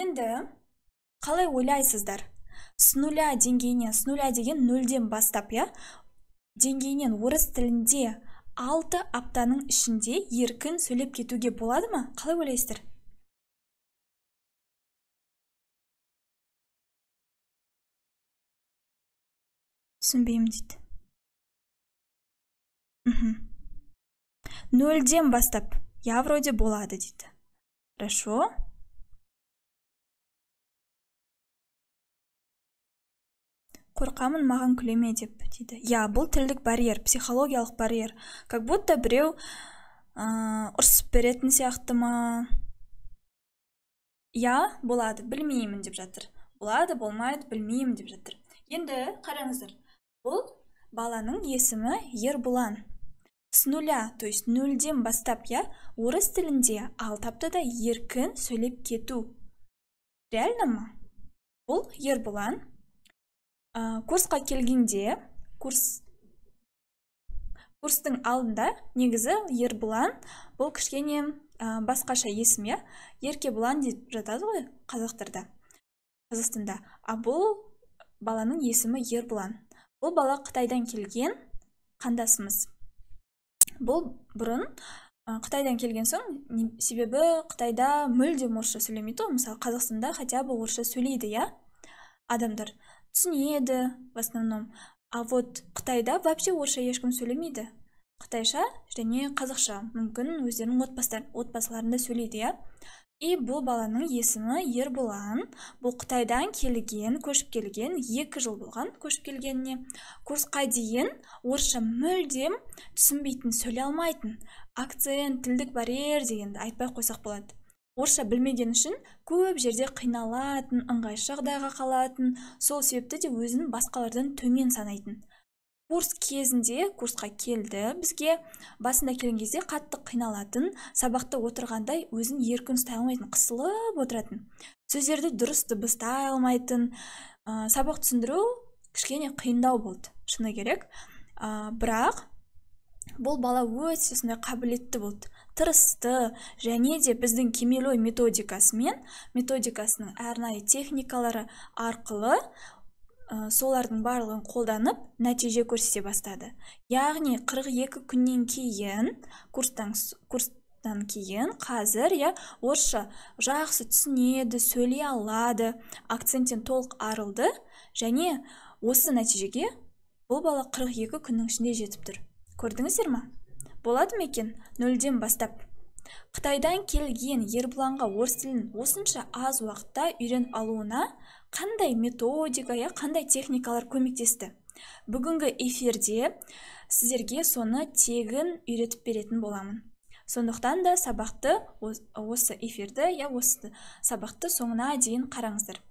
енді қалай ойлайсыздар с нуля деңгейінен с нуля деген нөлден бастап иә деңгейінен орыс тілінде алты аптаның ішінде еркін сөйлеп кетуге болады ма қалай ойлайсыздар түсінбеймін дейді мхм нөлден бастап я вроде болады дейді хорошо қорқамын маған күлеме деп дейді иә бұл тілдік барьер психологиялық барьер как будто біреу ыыы ұрсып беретін сияқты ма иә болады білмеймін деп жатыр болады болмайды білмеймін деп жатыр енді қараңыздар бұл баланың есімі ербұлан с нуля то есть нөлден бастап иә орыс тілінде алты аптада еркін сөйлеп кету реально ма бұл ербұлан ә, курсқа келгенде курс курстың алдында негізі ербұлан бұл кішкене басқаша басқаша ерке еркебұлан деп жатады ғой қазақтарда қазақстанда а бұл баланың есімі ербұлан бұл бала қытайдан келген қандасымыз бұл бұрын қытайдан келген соң себебі қытайда мүлдем орысша сөйлемейді ғой мысалы қазақстанда хотя бы орысша сөйлейді иә адамдар түсінеді в основном а вот қытайда вообще орысша ешкім сөйлемейді қытайша және қазақша мүмкін өздерінің отбастар, отбасыларында сөйлейді иә и бұл баланың есімі ерболан бұл қытайдан келген көшіп келген екі жыл болған көшіп келгеніне курсқа дейін орысша мүлдем түсінбейтін сөйлей алмайтын акцент тілдік барьер дегенді айтпай қойсақ болады орысша білмегені үшін көп жерде қиналатын ыңғайсыз жағдайға қалатын сол себепті де өзін басқалардан төмен санайтын курс кезінде курсқа келді бізге басында келген кезде қатты қиналатын сабақта отырғандай өзін еркін ұстай алмайтын қысылып отыратын сөздерді дұрыс дыбыстай алмайтын ә, сабақ түсіндіру кішкене қиындау болды шыны керек ә, бірақ бұл бала өте сондай қабілетті болды тырысты және де біздің кемелой методикасымен методикасының арнайы техникалары арқылы ә, солардың барлығын қолданып нәтиже көрсете бастады яғни 42 күннен кейін курстан, курстан кейін қазір иә орысша жақсы түсінеді сөйлей алады акценттен толық арылды және осы нәтижеге бұл бала 42 күннің ішінде жетіп тұр көрдіңіздер ма болады ма екен нөлден бастап қытайдан келген ербұланға орыс тілін осынша аз уақытта үйреніп алуына қандай методика я иә, қандай техникалар көмектесті бүгінгі эфирде сіздерге соны тегін үйретіп беретін боламын сондықтан да сабақты осы эфирді я иә, осы сабақты соңына дейін қараңыздар